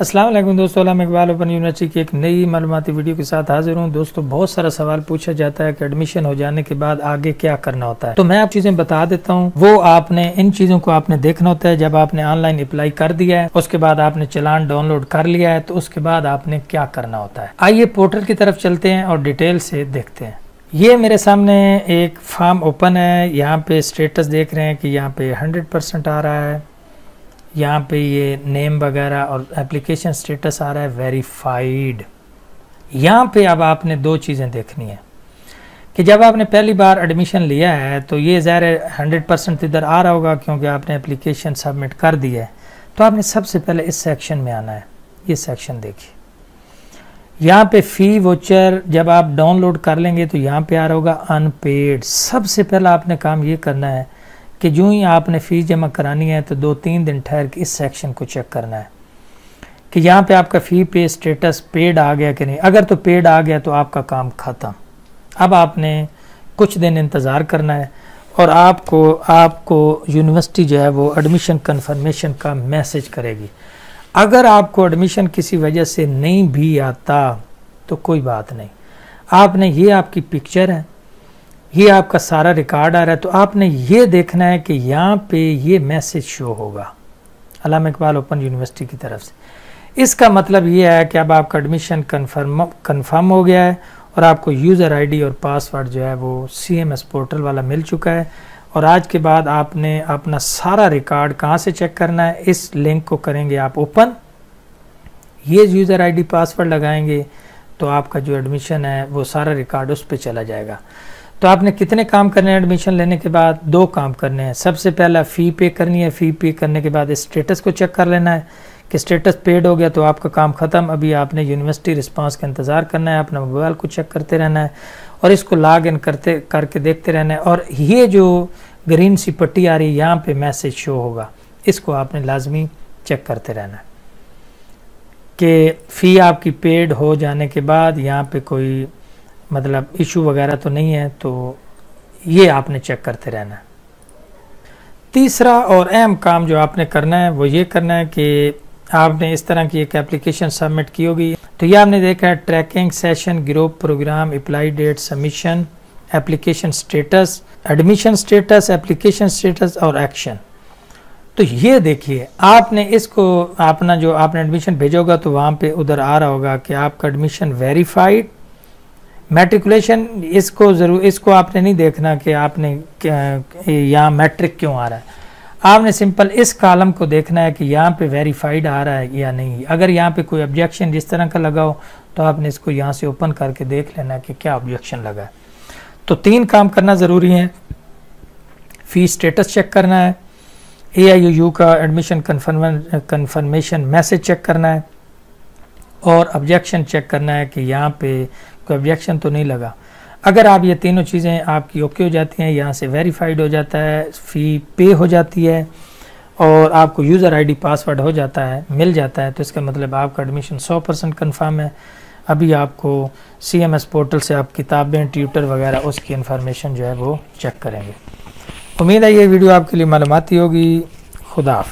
असलम दोस्तों अलाम Iqbal open university की एक नई मालूमती वीडियो के साथ हाजिर हूँ दोस्तों बहुत सारा सवाल पूछा जाता है कि एडमिशन हो जाने के बाद आगे क्या करना होता है तो मैं आप चीज़ें बता देता हूँ वो आपने इन चीज़ों को आपने देखना होता है जब आपने ऑनलाइन अप्लाई कर दिया है उसके बाद आपने चलान डाउनलोड कर लिया है तो उसके बाद आपने क्या करना होता है आइए पोर्टल की तरफ चलते हैं और डिटेल से देखते हैं ये मेरे सामने एक फार्म ओपन है यहाँ पे स्टेटस देख रहे हैं कि यहाँ पे 100 परसेंट आ रहा है यहाँ पे ये नेम वगैरह और एप्लीकेशन स्टेटस आ रहा है वेरीफाइड यहाँ पे अब आपने दो चीज़ें देखनी है कि जब आपने पहली बार एडमिशन लिया है तो ये ज़ाहिर है हंड्रेड परसेंट इधर आ रहा होगा क्योंकि आपने एप्लीकेशन सबमिट कर दिया है तो आपने सबसे पहले इस सेक्शन में आना है ये सेक्शन देखिए यहाँ पे फ़ी वोचर जब आप डाउनलोड कर लेंगे तो यहाँ पे आ रहा होगा अनपेड सबसे पहला आपने काम ये करना है कि जो ही आपने फ़ीस जमा करानी है तो दो तीन दिन ठहर के इस सेक्शन को चेक करना है कि यहाँ पे आपका फ़ी पे स्टेटस पेड आ गया कि नहीं अगर तो पेड आ गया तो आपका काम ख़त्म अब आपने कुछ दिन इंतज़ार करना है और आपको आपको यूनिवर्सिटी जो है वो एडमिशन कन्फर्मेशन का मैसेज करेगी अगर आपको एडमिशन किसी वजह से नहीं भी आता तो कोई बात नहीं आपने ये आपकी पिक्चर है ये आपका सारा रिकॉर्ड आ रहा है तो आपने ये देखना है कि यहाँ पे ये मैसेज शो होगा अलाम इकबाल ओपन यूनिवर्सिटी की तरफ से इसका मतलब ये है कि अब आपका एडमिशन कन्फर्म कन्फर्म हो गया है और आपको यूज़र आईडी और पासवर्ड जो है वो सीएमएस पोर्टल वाला मिल चुका है और आज के बाद आपने अपना सारा रिकॉर्ड कहाँ से चेक करना है इस लिंक को करेंगे आप ओपन ये यूज़र डी पासवर्ड लगाएंगे तो आपका जो एडमिशन है वो सारा रिकॉर्ड उस पर चला जाएगा तो आपने कितने काम करने हैं एडमिशन लेने के बाद दो काम करने हैं सबसे पहला फ़ी पे करनी है फ़ी पे करने के बाद स्टेटस को चेक कर लेना है कि स्टेटस पेड हो गया तो आपका काम ख़त्म अभी आपने यूनिवर्सिटी रिस्पांस का इंतज़ार करना है अपना मोबाइल को चेक करते रहना है और इसको लॉग इन करते करके देखते रहना है और ये जो ग्रीन सी पट्टी आ रही है यहाँ पर मैसेज शो होगा इसको आपने लाजमी चेक करते रहना है कि फ़ी आपकी पेड हो जाने के बाद यहाँ पे कोई मतलब इशू वगैरह तो नहीं है तो ये आपने चेक करते रहना है तीसरा और अहम काम जो आपने करना है वो ये करना है कि आपने इस तरह की एक एप्लीकेशन सबमिट की होगी तो ये आपने देखा है tracking session group program apply date submission application status admission status application status और एक्शन तो ये देखिए आपने इसको अपना जो आपने एडमिशन भेजोगा तो वहाँ पे उधर आ रहा होगा कि आपका एडमिशन वेरीफाइड मेट्रिकुलेशन इसको ज़रूर इसको आपने नहीं देखना कि आपने यहाँ मैट्रिक क्यों आ रहा है आपने सिंपल इस कॉलम को देखना है कि यहाँ पे वेरीफाइड आ रहा है या नहीं अगर यहाँ पे कोई ऑब्जेक्शन जिस तरह का लगा हो तो आपने इसको यहाँ से ओपन करके देख लेना है कि क्या ऑब्जेक्शन लगा है तो तीन काम करना ज़रूरी है फ़ी स्टेटस चेक करना है ए आई यू का admission confirm confirmation message check करना है और ऑब्जेक्शन चेक करना है कि यहाँ पे कोई ऑब्जेक्शन तो नहीं लगा अगर आप ये तीनों चीज़ें आपकी ओके हो जाती हैं यहाँ से वेरीफाइड हो जाता है फ़ी पे हो जाती है और आपको यूज़र आईडी पासवर्ड हो जाता है मिल जाता है तो इसका मतलब आपका एडमिशन 100 परसेंट कन्फर्म है अभी आपको सी एम एस पोर्टल से आप किताबें ट्यूटर वगैरह उसकी इन्फॉर्मेशन जो है वो चेक करेंगे उम्मीद है ये वीडियो आपके लिए मालूमती होगी खुदा